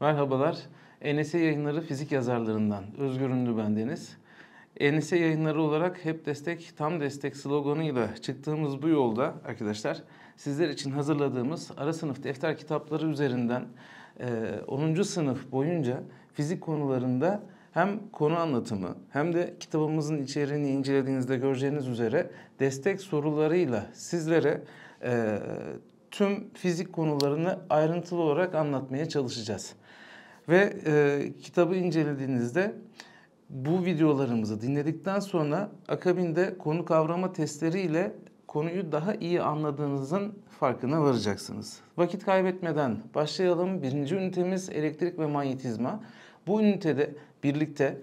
Merhabalar. Enise Yayınları fizik yazarlarından Özgür Ünlü bendeniz. Enise Yayınları olarak hep destek, tam destek sloganıyla çıktığımız bu yolda arkadaşlar sizler için hazırladığımız ara sınıf defter kitapları üzerinden 10. E, sınıf boyunca fizik konularında hem konu anlatımı hem de kitabımızın içeriğini incelediğinizde göreceğiniz üzere destek sorularıyla sizlere e, tüm fizik konularını ayrıntılı olarak anlatmaya çalışacağız. Ve e, kitabı incelediğinizde bu videolarımızı dinledikten sonra akabinde konu kavrama testleriyle konuyu daha iyi anladığınızın farkına varacaksınız. Vakit kaybetmeden başlayalım. Birinci ünitemiz elektrik ve manyetizma. Bu ünitede birlikte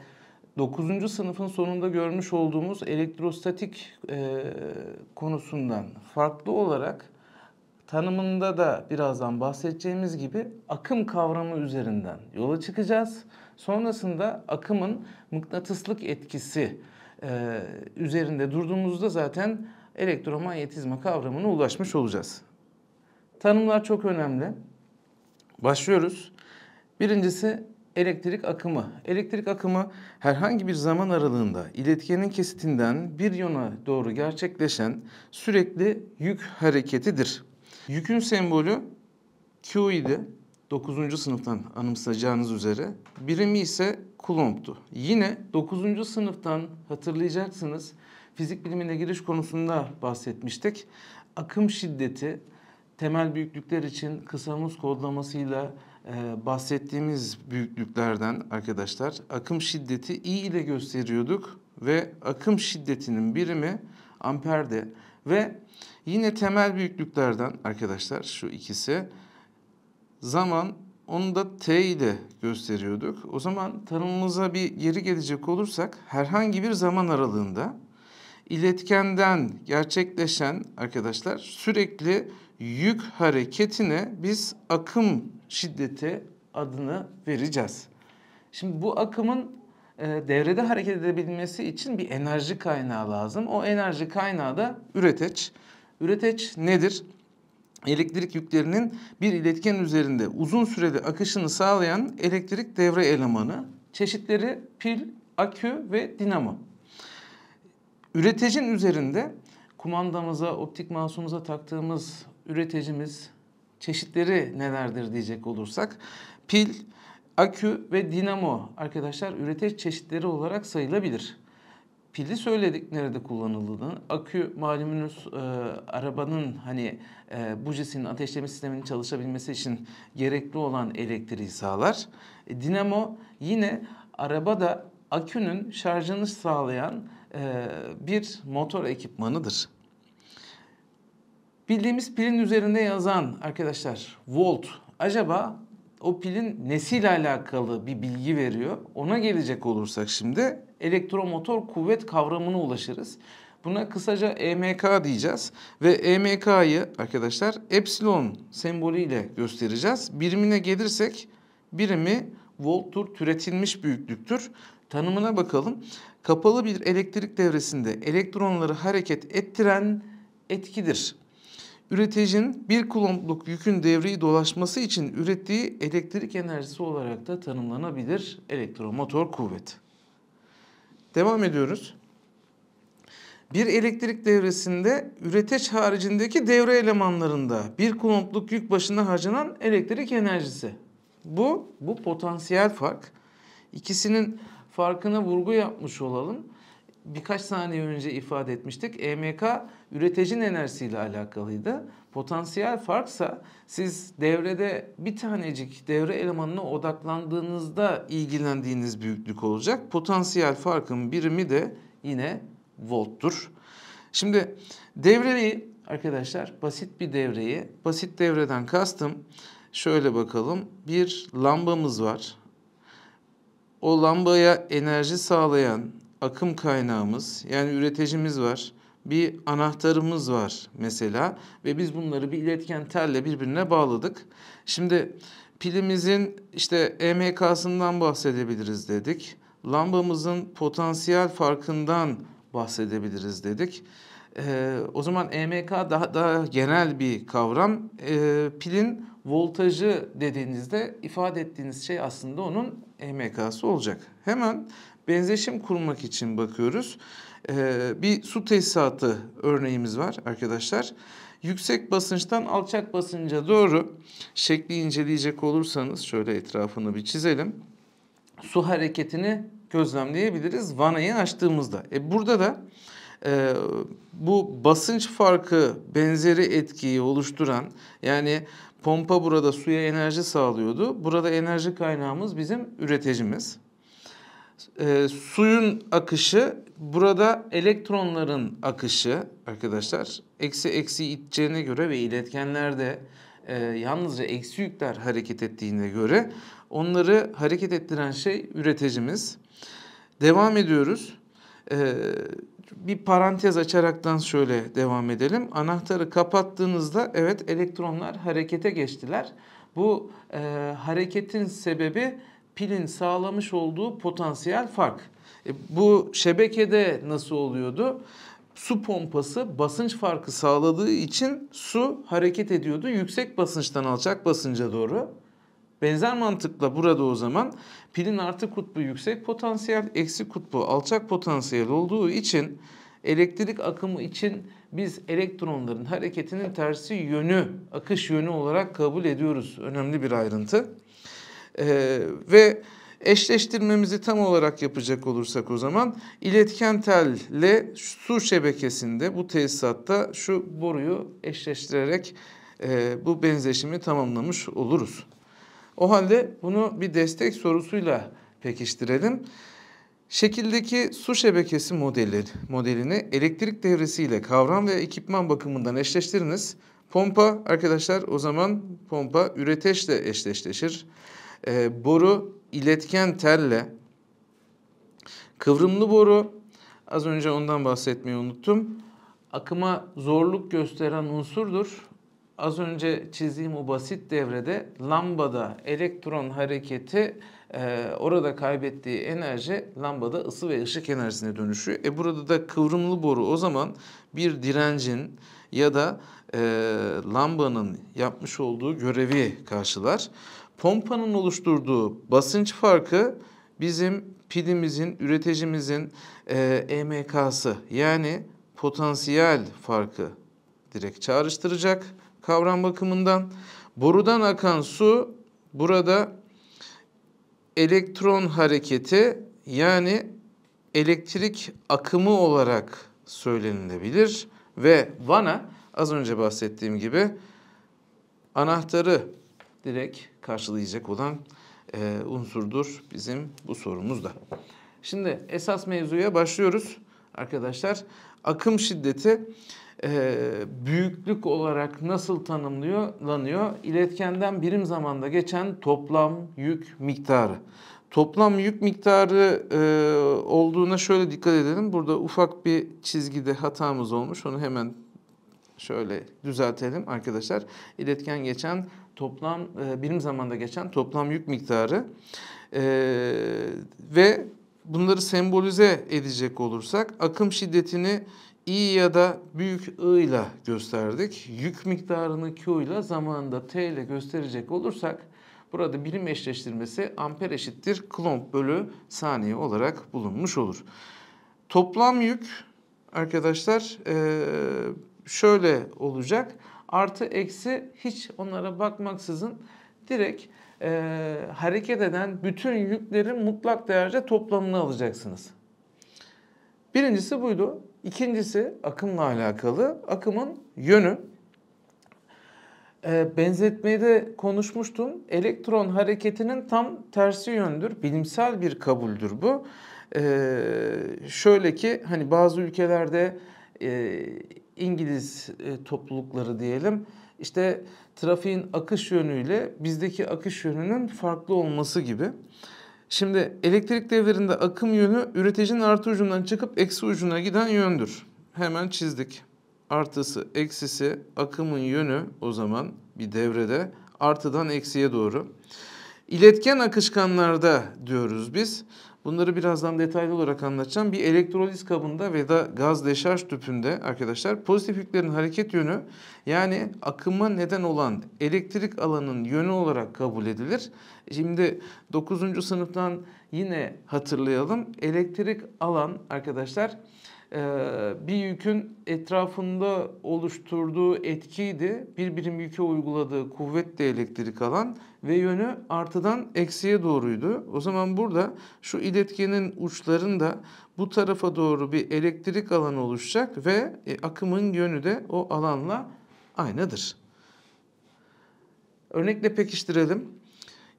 9. sınıfın sonunda görmüş olduğumuz elektrostatik e, konusundan farklı olarak tanımında da birazdan bahsedeceğimiz gibi akım kavramı üzerinden yola çıkacağız. Sonrasında akımın mıknatıslık etkisi e, üzerinde durduğumuzda zaten elektromanyetizma kavramına ulaşmış olacağız. Tanımlar çok önemli. Başlıyoruz. Birincisi elektrik akımı. Elektrik akımı herhangi bir zaman aralığında iletkenin kesitinden bir yöne doğru gerçekleşen sürekli yük hareketidir. Yükün sembolü Q idi. 9. sınıftan anımsayacağınız üzere. Birimi ise Coulomb'tu. Yine 9. sınıftan hatırlayacaksınız. Fizik bilimine giriş konusunda bahsetmiştik. Akım şiddeti temel büyüklükler için kısa muz kodlamasıyla e, bahsettiğimiz büyüklüklerden arkadaşlar akım şiddeti i ile gösteriyorduk ve akım şiddetinin birimi amperde. Ve yine temel büyüklüklerden arkadaşlar şu ikisi zaman onu da t ile gösteriyorduk. O zaman tanımımıza bir geri gelecek olursak herhangi bir zaman aralığında iletkenden gerçekleşen arkadaşlar sürekli yük hareketine biz akım şiddeti adını vereceğiz. Şimdi bu akımın e, devrede hareket edebilmesi için bir enerji kaynağı lazım. O enerji kaynağı da üreteç. Üreteç nedir? Elektrik yüklerinin bir iletken üzerinde uzun sürede akışını sağlayan elektrik devre elemanı. Çeşitleri pil, akü ve dinamo. Üretecin üzerinde kumandamıza, optik masumuza taktığımız üretecimiz çeşitleri nelerdir diyecek olursak pil, akü ve dinamo arkadaşlar üretici çeşitleri olarak sayılabilir. Pili söyledik nerede kullanıldığını. Akü malumunuz e, arabanın hani e, bujesinin ateşleme sisteminin çalışabilmesi için gerekli olan elektriği sağlar. E, dinamo yine arabada akünün şarjını sağlayan e, bir motor ekipmanıdır. Bildiğimiz pilin üzerinde yazan arkadaşlar volt acaba o pilin nesiyle alakalı bir bilgi veriyor. Ona gelecek olursak şimdi elektromotor kuvvet kavramına ulaşırız. Buna kısaca EMK diyeceğiz ve EMK'yı arkadaşlar epsilon sembolüyle göstereceğiz. Birimine gelirsek birimi volttur türetilmiş büyüklüktür. Tanımına bakalım. Kapalı bir elektrik devresinde elektronları hareket ettiren etkidir üreticinin bir kulomluk yükün devreyi dolaşması için ürettiği elektrik enerjisi olarak da tanımlanabilir elektromotor kuvvet. Devam ediyoruz. Bir elektrik devresinde üreteç haricindeki devre elemanlarında bir kulomluk yük başına harcanan elektrik enerjisi. Bu, bu potansiyel fark. İkisinin farkına vurgu yapmış olalım birkaç saniye önce ifade etmiştik. EMK üreticinin enerjisiyle alakalıydı. Potansiyel farksa siz devrede bir tanecik devre elemanına odaklandığınızda ilgilendiğiniz büyüklük olacak. Potansiyel farkın birimi de yine volttur. Şimdi devreyi arkadaşlar basit bir devreyi basit devreden kastım şöyle bakalım bir lambamız var. O lambaya enerji sağlayan akım kaynağımız yani üreticimiz var. Bir anahtarımız var mesela ve biz bunları bir iletken telle birbirine bağladık. Şimdi pilimizin işte EMK'sından bahsedebiliriz dedik. Lambamızın potansiyel farkından bahsedebiliriz dedik. Ee, o zaman EMK daha, daha genel bir kavram. Ee, pilin voltajı dediğinizde ifade ettiğiniz şey aslında onun EMK'sı olacak. Hemen benzeşim kurmak için bakıyoruz. Ee, bir su tesisatı örneğimiz var arkadaşlar. Yüksek basınçtan alçak basınca doğru şekli inceleyecek olursanız şöyle etrafını bir çizelim. Su hareketini gözlemleyebiliriz vanayı açtığımızda. E burada da e, bu basınç farkı benzeri etkiyi oluşturan yani pompa burada suya enerji sağlıyordu. Burada enerji kaynağımız bizim üreticimiz e, suyun akışı burada elektronların akışı arkadaşlar eksi eksi iteceğine göre ve iletkenlerde e, yalnızca eksi yükler hareket ettiğine göre onları hareket ettiren şey üreticimiz. Devam ediyoruz. E, bir parantez açaraktan şöyle devam edelim. Anahtarı kapattığınızda evet elektronlar harekete geçtiler. Bu e, hareketin sebebi pilin sağlamış olduğu potansiyel fark. E, bu şebekede nasıl oluyordu? Su pompası basınç farkı sağladığı için su hareket ediyordu yüksek basınçtan alçak basınca doğru. Benzer mantıkla burada o zaman pilin artı kutbu yüksek potansiyel, eksi kutbu alçak potansiyel olduğu için elektrik akımı için biz elektronların hareketinin tersi yönü, akış yönü olarak kabul ediyoruz. Önemli bir ayrıntı. E, ve eşleştirmemizi tam olarak yapacak olursak o zaman iletken telle su şebekesinde bu tesisatta şu boruyu eşleştirerek e, bu benzeşimi tamamlamış oluruz. O halde bunu bir destek sorusuyla pekiştirelim. Şekildeki su şebekesi modeli, modelini elektrik devresiyle kavram ve ekipman bakımından eşleştiriniz. Pompa arkadaşlar o zaman pompa üreteçle eşleşleşir. E, ee, boru iletken telle. Kıvrımlı boru az önce ondan bahsetmeyi unuttum. Akıma zorluk gösteren unsurdur. Az önce çizdiğim o basit devrede lambada elektron hareketi e, orada kaybettiği enerji lambada ısı ve ışık enerjisine dönüşüyor. E burada da kıvrımlı boru o zaman bir direncin ya da e, lambanın yapmış olduğu görevi karşılar. Pompanın oluşturduğu basınç farkı bizim pidimizin üreticimizin e, EMK'sı yani potansiyel farkı direkt çağrıştıracak kavram bakımından. Borudan akan su burada elektron hareketi yani elektrik akımı olarak söylenilebilir ve vana az önce bahsettiğim gibi anahtarı direkt karşılayacak olan e, unsurdur bizim bu sorumuzda. Şimdi esas mevzuya başlıyoruz arkadaşlar. Akım şiddeti e, büyüklük olarak nasıl tanımlanıyor? İletkenden birim zamanda geçen toplam yük miktarı. Toplam yük miktarı e, olduğuna şöyle dikkat edelim. Burada ufak bir çizgide hatamız olmuş. Onu hemen şöyle düzeltelim arkadaşlar. İletken geçen toplam e, birim zamanda geçen toplam yük miktarı e, ve bunları sembolize edecek olursak akım şiddetini i ya da büyük I ile gösterdik. Yük miktarını Q ile zamanında T ile gösterecek olursak burada birim eşleştirmesi amper eşittir klomp bölü saniye olarak bulunmuş olur. Toplam yük arkadaşlar e, şöyle olacak. Artı eksi hiç onlara bakmaksızın direkt e, hareket eden bütün yüklerin mutlak değerce toplamını alacaksınız. Birincisi buydu. İkincisi akımla alakalı. Akımın yönü. E, benzetmeyi de konuşmuştum. Elektron hareketinin tam tersi yöndür. Bilimsel bir kabuldür bu. E, şöyle ki hani bazı ülkelerde e, İngiliz e, toplulukları diyelim İşte trafiğin akış yönüyle bizdeki akış yönünün farklı olması gibi. Şimdi elektrik devrinde akım yönü üreticinin artı ucundan çıkıp eksi ucuna giden yöndür. Hemen çizdik. Artısı, eksisi, akımın yönü o zaman bir devrede artıdan eksiye doğru. İletken akışkanlarda diyoruz biz. Bunları birazdan detaylı olarak anlatacağım. Bir elektroliz kabında ve da gaz deşarj tüpünde arkadaşlar pozitif yüklerin hareket yönü yani akıma neden olan elektrik alanın yönü olarak kabul edilir. Şimdi 9. sınıftan yine hatırlayalım. Elektrik alan arkadaşlar ee, bir yükün etrafında oluşturduğu etkiydi. Bir birim yüke uyguladığı kuvvet de elektrik alan ve yönü artıdan eksiye doğruydu. O zaman burada şu iletkenin uçlarında bu tarafa doğru bir elektrik alanı oluşacak ve e, akımın yönü de o alanla aynıdır. Örnekle pekiştirelim.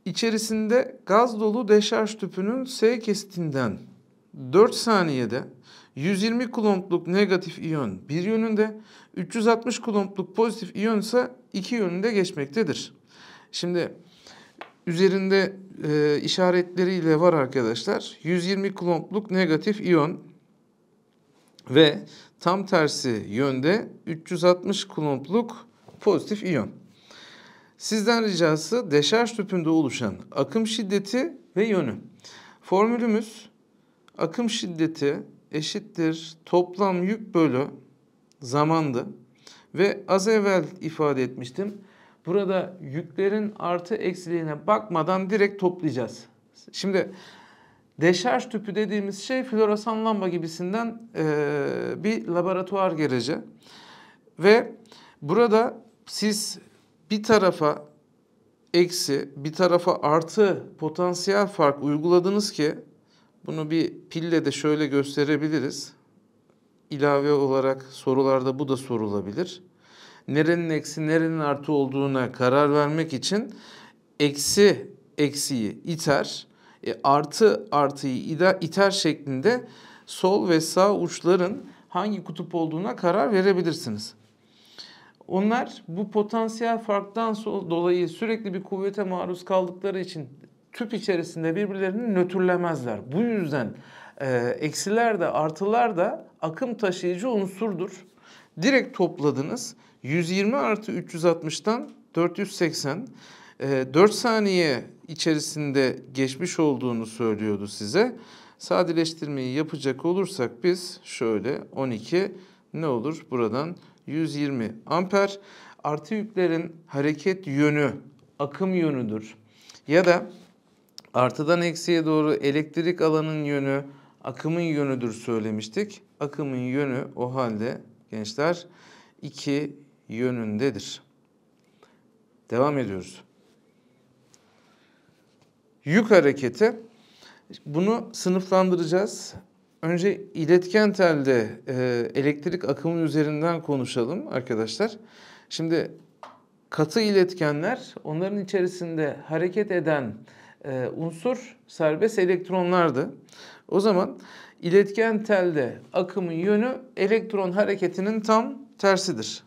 İçerisinde gaz dolu deşarj tüpünün S kesitinden 4 saniyede 120 kulompluk negatif iyon bir yönünde, 360 kulompluk pozitif iyon ise iki yönünde geçmektedir. Şimdi üzerinde e, işaretleriyle var arkadaşlar. 120 kulompluk negatif iyon ve tam tersi yönde 360 kulompluk pozitif iyon. Sizden ricası deşarj tüpünde oluşan akım şiddeti ve yönü. Formülümüz akım şiddeti eşittir toplam yük bölü zamandı. Ve az evvel ifade etmiştim. Burada yüklerin artı eksiliğine bakmadan direkt toplayacağız. Şimdi deşarj tüpü dediğimiz şey floresan lamba gibisinden e, bir laboratuvar gereci. Ve burada siz bir tarafa eksi bir tarafa artı potansiyel fark uyguladınız ki bunu bir pille de şöyle gösterebiliriz. İlave olarak sorularda bu da sorulabilir. Nerenin eksi nerenin artı olduğuna karar vermek için eksi eksiyi iter, e, artı artıyı iter şeklinde sol ve sağ uçların hangi kutup olduğuna karar verebilirsiniz. Onlar bu potansiyel farktan dolayı sürekli bir kuvvete maruz kaldıkları için tüp içerisinde birbirlerini nötrlemezler. Bu yüzden e, eksiler de artılar da akım taşıyıcı unsurdur. Direkt topladınız. 120 artı 360'tan 480. E, 4 saniye içerisinde geçmiş olduğunu söylüyordu size. Sadeleştirmeyi yapacak olursak biz şöyle 12 ne olur? Buradan 120 amper. Artı yüklerin hareket yönü akım yönüdür. Ya da Artıdan eksiye doğru elektrik alanın yönü akımın yönüdür söylemiştik. Akımın yönü o halde gençler iki yönündedir. Devam ediyoruz. Yük hareketi bunu sınıflandıracağız. Önce iletken telde e, elektrik akımı üzerinden konuşalım arkadaşlar. Şimdi katı iletkenler onların içerisinde hareket eden e, unsur serbest elektronlardı. O zaman iletken telde akımın yönü elektron hareketinin tam tersidir.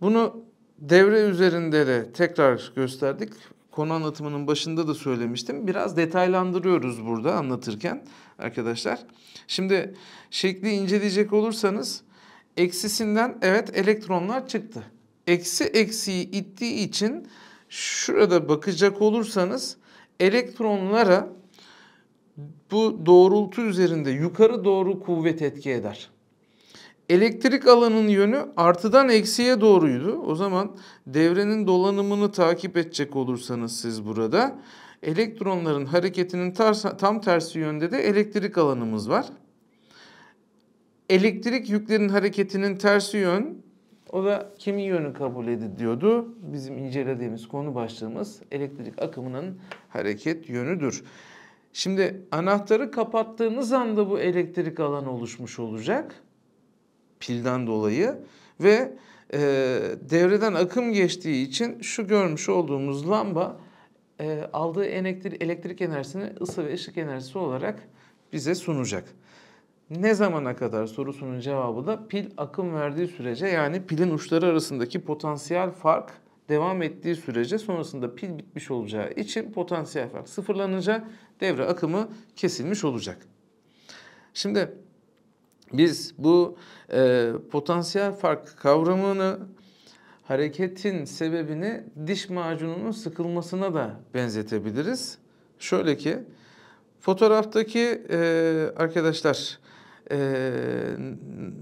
Bunu devre üzerinde de tekrar gösterdik. Konu anlatımının başında da söylemiştim. Biraz detaylandırıyoruz burada anlatırken arkadaşlar. Şimdi şekli inceleyecek olursanız eksisinden evet elektronlar çıktı. Eksi eksiyi ittiği için Şurada bakacak olursanız elektronlara bu doğrultu üzerinde yukarı doğru kuvvet etki eder. Elektrik alanın yönü artıdan eksiye doğruydu. O zaman devrenin dolanımını takip edecek olursanız siz burada elektronların hareketinin tam tersi yönde de elektrik alanımız var. Elektrik yüklerin hareketinin tersi yön o da kimin yönü kabul ediliyordu? Bizim incelediğimiz konu başlığımız elektrik akımının hareket yönüdür. Şimdi anahtarı kapattığınız anda bu elektrik alanı oluşmuş olacak. Pilden dolayı ve e, devreden akım geçtiği için şu görmüş olduğumuz lamba e, aldığı elektrik, elektrik enerjisini ısı ve ışık enerjisi olarak bize sunacak ne zamana kadar sorusunun cevabı da pil akım verdiği sürece yani pilin uçları arasındaki potansiyel fark devam ettiği sürece sonrasında pil bitmiş olacağı için potansiyel fark sıfırlanınca devre akımı kesilmiş olacak. Şimdi biz bu e, potansiyel fark kavramını hareketin sebebini diş macununun sıkılmasına da benzetebiliriz. Şöyle ki fotoğraftaki e, arkadaşlar e,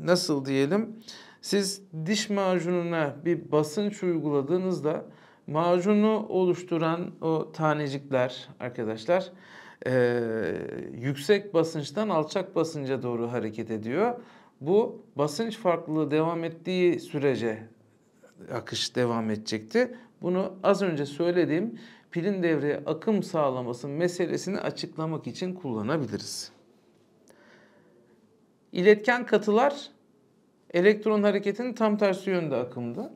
nasıl diyelim siz diş macununa bir basınç uyguladığınızda macunu oluşturan o tanecikler arkadaşlar e, yüksek basınçtan alçak basınca doğru hareket ediyor. Bu basınç farklılığı devam ettiği sürece akış devam edecekti. Bunu az önce söylediğim pilin devreye akım sağlaması meselesini açıklamak için kullanabiliriz iletken katılar elektron hareketinin tam tersi yönde akımda.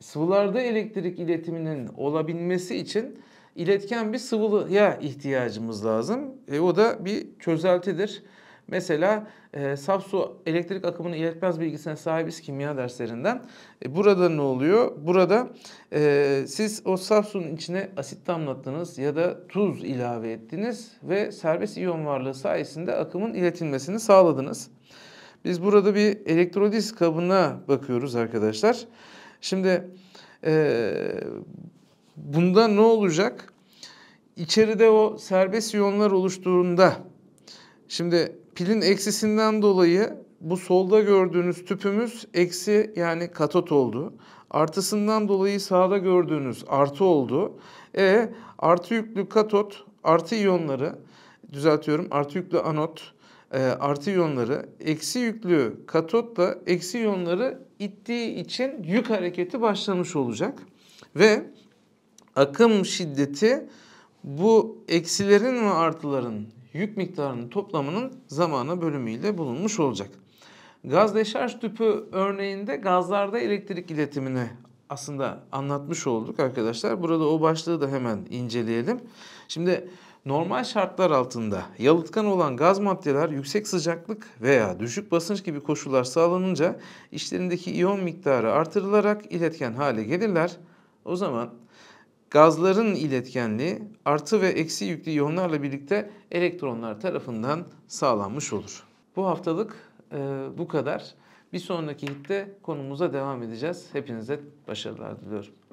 Sıvılarda elektrik iletiminin olabilmesi için iletken bir sıvıya ihtiyacımız lazım. E, o da bir çözeltidir. Mesela e, saf su elektrik akımını iletmez bilgisine sahibiz kimya derslerinden. E, burada ne oluyor? Burada e, siz o saf suyun içine asit damlattınız ya da tuz ilave ettiniz ve serbest iyon varlığı sayesinde akımın iletilmesini sağladınız. Biz burada bir elektroliz kabına bakıyoruz arkadaşlar. Şimdi e, bunda ne olacak? İçeride o serbest iyonlar oluştuğunda şimdi pilin eksisinden dolayı bu solda gördüğünüz tüpümüz eksi yani katot oldu. Artısından dolayı sağda gördüğünüz artı oldu. E artı yüklü katot artı iyonları düzeltiyorum artı yüklü anot e, artı yonları eksi yüklü katotla eksi yonları ittiği için yük hareketi başlamış olacak. Ve akım şiddeti bu eksilerin ve artıların yük miktarının toplamının zamana bölümüyle bulunmuş olacak. Gaz deşarj tüpü örneğinde gazlarda elektrik iletimini aslında anlatmış olduk arkadaşlar. Burada o başlığı da hemen inceleyelim. Şimdi Normal şartlar altında yalıtkan olan gaz maddeler yüksek sıcaklık veya düşük basınç gibi koşullar sağlanınca içlerindeki iyon miktarı artırılarak iletken hale gelirler. O zaman gazların iletkenliği artı ve eksi yüklü iyonlarla birlikte elektronlar tarafından sağlanmış olur. Bu haftalık e, bu kadar. Bir sonraki hitte konumuza devam edeceğiz. Hepinize başarılar diliyorum.